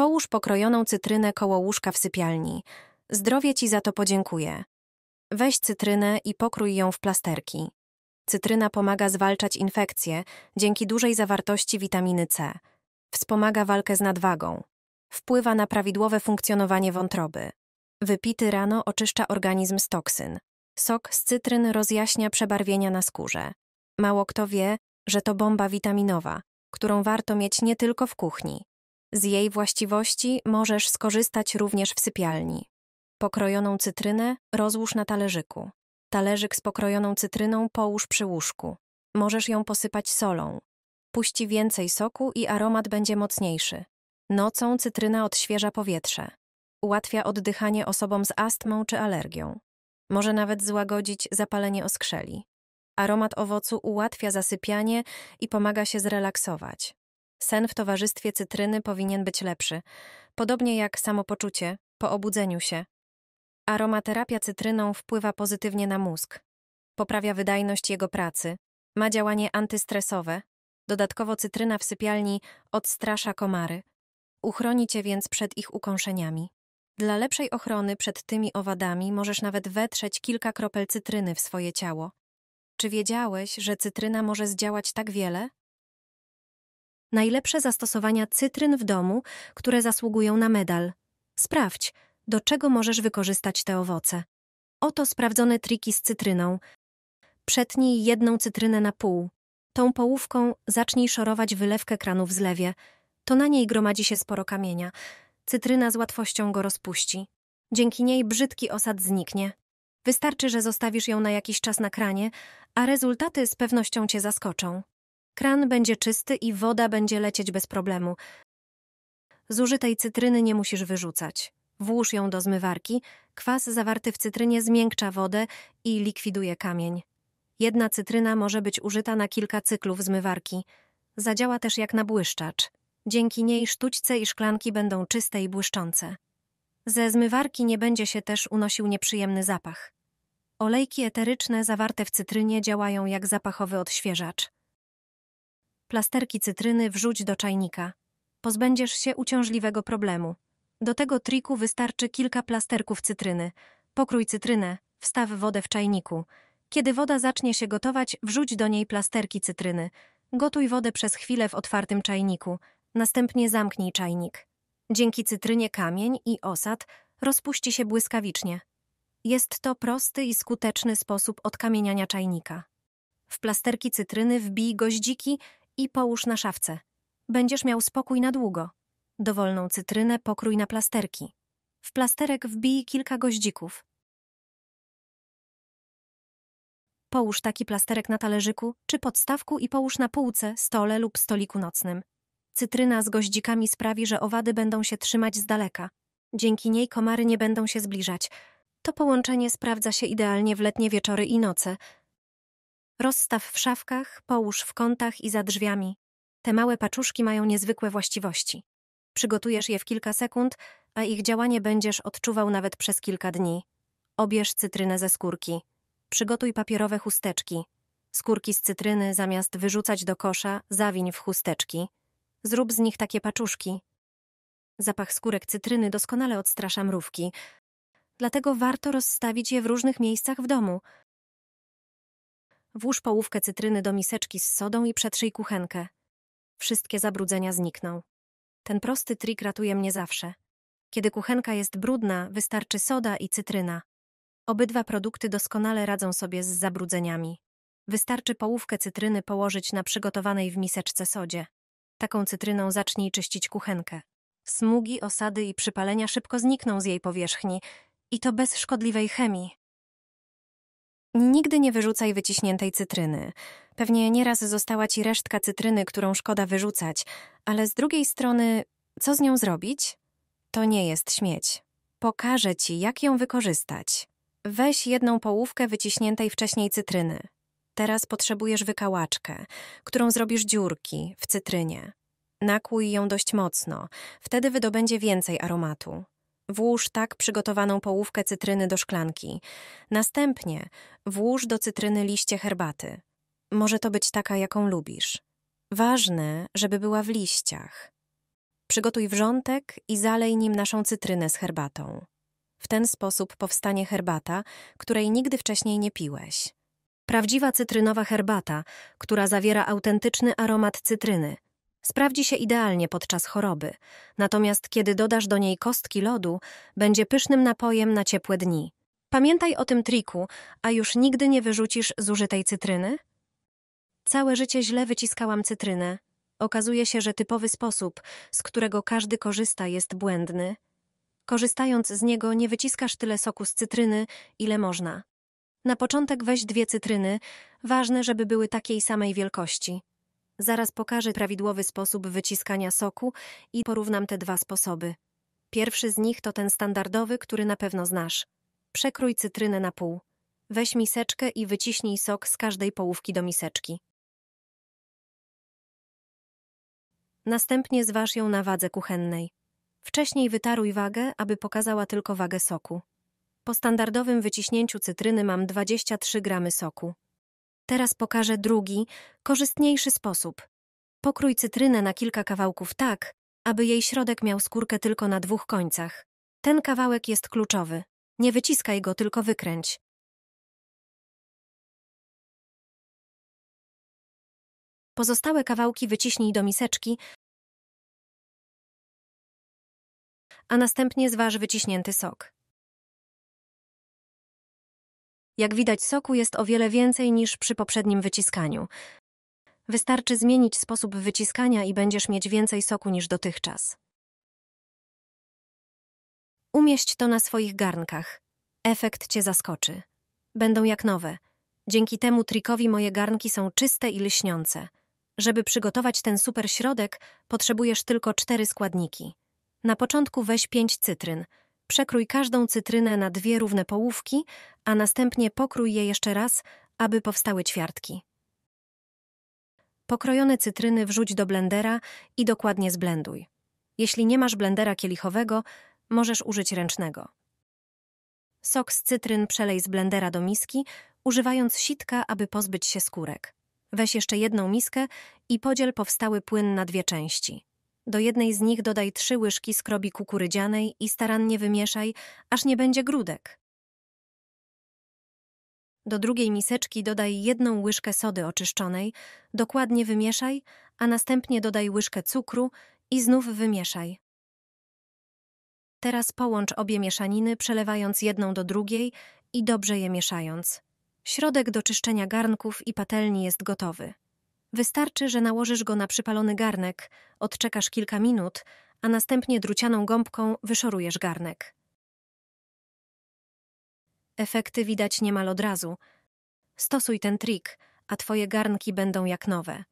Połóż pokrojoną cytrynę koło łóżka w sypialni. Zdrowie ci za to podziękuję. Weź cytrynę i pokrój ją w plasterki. Cytryna pomaga zwalczać infekcje dzięki dużej zawartości witaminy C. Wspomaga walkę z nadwagą. Wpływa na prawidłowe funkcjonowanie wątroby. Wypity rano oczyszcza organizm z toksyn. Sok z cytryn rozjaśnia przebarwienia na skórze. Mało kto wie, że to bomba witaminowa, którą warto mieć nie tylko w kuchni. Z jej właściwości możesz skorzystać również w sypialni. Pokrojoną cytrynę rozłóż na talerzyku. Talerzyk z pokrojoną cytryną połóż przy łóżku. Możesz ją posypać solą. Puści więcej soku i aromat będzie mocniejszy. Nocą cytryna odświeża powietrze. Ułatwia oddychanie osobom z astmą czy alergią. Może nawet złagodzić zapalenie oskrzeli. Aromat owocu ułatwia zasypianie i pomaga się zrelaksować. Sen w towarzystwie cytryny powinien być lepszy, podobnie jak samopoczucie po obudzeniu się. Aromaterapia cytryną wpływa pozytywnie na mózg, poprawia wydajność jego pracy, ma działanie antystresowe. Dodatkowo cytryna w sypialni odstrasza komary. Uchroni cię więc przed ich ukąszeniami. Dla lepszej ochrony przed tymi owadami możesz nawet wetrzeć kilka kropel cytryny w swoje ciało. Czy wiedziałeś, że cytryna może zdziałać tak wiele? Najlepsze zastosowania cytryn w domu, które zasługują na medal. Sprawdź, do czego możesz wykorzystać te owoce. Oto sprawdzone triki z cytryną. Przetnij jedną cytrynę na pół. Tą połówką zacznij szorować wylewkę kranu w zlewie. To na niej gromadzi się sporo kamienia. Cytryna z łatwością go rozpuści. Dzięki niej brzydki osad zniknie. Wystarczy, że zostawisz ją na jakiś czas na kranie, a rezultaty z pewnością cię zaskoczą. Kran będzie czysty i woda będzie lecieć bez problemu. Zużytej cytryny nie musisz wyrzucać. Włóż ją do zmywarki, kwas zawarty w cytrynie zmiękcza wodę i likwiduje kamień. Jedna cytryna może być użyta na kilka cyklów zmywarki. Zadziała też jak nabłyszczacz. Dzięki niej sztućce i szklanki będą czyste i błyszczące. Ze zmywarki nie będzie się też unosił nieprzyjemny zapach. Olejki eteryczne zawarte w cytrynie działają jak zapachowy odświeżacz. Plasterki cytryny wrzuć do czajnika. Pozbędziesz się uciążliwego problemu. Do tego triku wystarczy kilka plasterków cytryny. Pokrój cytrynę, wstaw wodę w czajniku. Kiedy woda zacznie się gotować, wrzuć do niej plasterki cytryny. Gotuj wodę przez chwilę w otwartym czajniku. Następnie zamknij czajnik. Dzięki cytrynie kamień i osad rozpuści się błyskawicznie. Jest to prosty i skuteczny sposób odkamieniania czajnika. W plasterki cytryny wbij goździki i połóż na szafce. Będziesz miał spokój na długo. Dowolną cytrynę pokrój na plasterki. W plasterek wbij kilka goździków. Połóż taki plasterek na talerzyku czy podstawku i połóż na półce, stole lub stoliku nocnym. Cytryna z goździkami sprawi, że owady będą się trzymać z daleka. Dzięki niej komary nie będą się zbliżać. To połączenie sprawdza się idealnie w letnie wieczory i noce, Rozstaw w szafkach, połóż w kątach i za drzwiami. Te małe paczuszki mają niezwykłe właściwości. Przygotujesz je w kilka sekund, a ich działanie będziesz odczuwał nawet przez kilka dni. Obierz cytrynę ze skórki. Przygotuj papierowe chusteczki. Skórki z cytryny zamiast wyrzucać do kosza, zawiń w chusteczki. Zrób z nich takie paczuszki. Zapach skórek cytryny doskonale odstrasza mrówki, dlatego warto rozstawić je w różnych miejscach w domu, Włóż połówkę cytryny do miseczki z sodą i przetrzyj kuchenkę. Wszystkie zabrudzenia znikną. Ten prosty trik ratuje mnie zawsze. Kiedy kuchenka jest brudna, wystarczy soda i cytryna. Obydwa produkty doskonale radzą sobie z zabrudzeniami. Wystarczy połówkę cytryny położyć na przygotowanej w miseczce sodzie. Taką cytryną zacznij czyścić kuchenkę. Smugi, osady i przypalenia szybko znikną z jej powierzchni i to bez szkodliwej chemii. Nigdy nie wyrzucaj wyciśniętej cytryny. Pewnie nieraz została ci resztka cytryny, którą szkoda wyrzucać, ale z drugiej strony, co z nią zrobić? To nie jest śmieć. Pokażę ci, jak ją wykorzystać. Weź jedną połówkę wyciśniętej wcześniej cytryny. Teraz potrzebujesz wykałaczkę, którą zrobisz dziurki w cytrynie. Nakłuj ją dość mocno, wtedy wydobędzie więcej aromatu. Włóż tak przygotowaną połówkę cytryny do szklanki. Następnie włóż do cytryny liście herbaty. Może to być taka, jaką lubisz. Ważne, żeby była w liściach. Przygotuj wrzątek i zalej nim naszą cytrynę z herbatą. W ten sposób powstanie herbata, której nigdy wcześniej nie piłeś. Prawdziwa cytrynowa herbata, która zawiera autentyczny aromat cytryny – Sprawdzi się idealnie podczas choroby, natomiast kiedy dodasz do niej kostki lodu, będzie pysznym napojem na ciepłe dni. Pamiętaj o tym triku, a już nigdy nie wyrzucisz zużytej cytryny? Całe życie źle wyciskałam cytrynę. Okazuje się, że typowy sposób, z którego każdy korzysta, jest błędny. Korzystając z niego, nie wyciskasz tyle soku z cytryny, ile można. Na początek weź dwie cytryny, ważne, żeby były takiej samej wielkości. Zaraz pokażę prawidłowy sposób wyciskania soku i porównam te dwa sposoby. Pierwszy z nich to ten standardowy, który na pewno znasz. Przekrój cytrynę na pół. Weź miseczkę i wyciśnij sok z każdej połówki do miseczki. Następnie zważ ją na wadze kuchennej. Wcześniej wytaruj wagę, aby pokazała tylko wagę soku. Po standardowym wyciśnięciu cytryny mam 23 gramy soku. Teraz pokażę drugi, korzystniejszy sposób. Pokrój cytrynę na kilka kawałków tak, aby jej środek miał skórkę tylko na dwóch końcach. Ten kawałek jest kluczowy. Nie wyciskaj go, tylko wykręć. Pozostałe kawałki wyciśnij do miseczki, a następnie zważ wyciśnięty sok. Jak widać, soku jest o wiele więcej niż przy poprzednim wyciskaniu. Wystarczy zmienić sposób wyciskania i będziesz mieć więcej soku niż dotychczas. Umieść to na swoich garnkach. Efekt cię zaskoczy. Będą jak nowe. Dzięki temu trikowi moje garnki są czyste i lśniące. Żeby przygotować ten super środek, potrzebujesz tylko cztery składniki. Na początku weź pięć cytryn – Przekrój każdą cytrynę na dwie równe połówki, a następnie pokrój je jeszcze raz, aby powstały ćwiartki. Pokrojone cytryny wrzuć do blendera i dokładnie zblenduj. Jeśli nie masz blendera kielichowego, możesz użyć ręcznego. Sok z cytryn przelej z blendera do miski, używając sitka, aby pozbyć się skórek. Weź jeszcze jedną miskę i podziel powstały płyn na dwie części. Do jednej z nich dodaj trzy łyżki skrobi kukurydzianej i starannie wymieszaj, aż nie będzie grudek. Do drugiej miseczki dodaj jedną łyżkę sody oczyszczonej, dokładnie wymieszaj, a następnie dodaj łyżkę cukru i znów wymieszaj. Teraz połącz obie mieszaniny, przelewając jedną do drugiej i dobrze je mieszając. Środek do czyszczenia garnków i patelni jest gotowy. Wystarczy, że nałożysz go na przypalony garnek, odczekasz kilka minut, a następnie drucianą gąbką wyszorujesz garnek. Efekty widać niemal od razu. Stosuj ten trik, a twoje garnki będą jak nowe.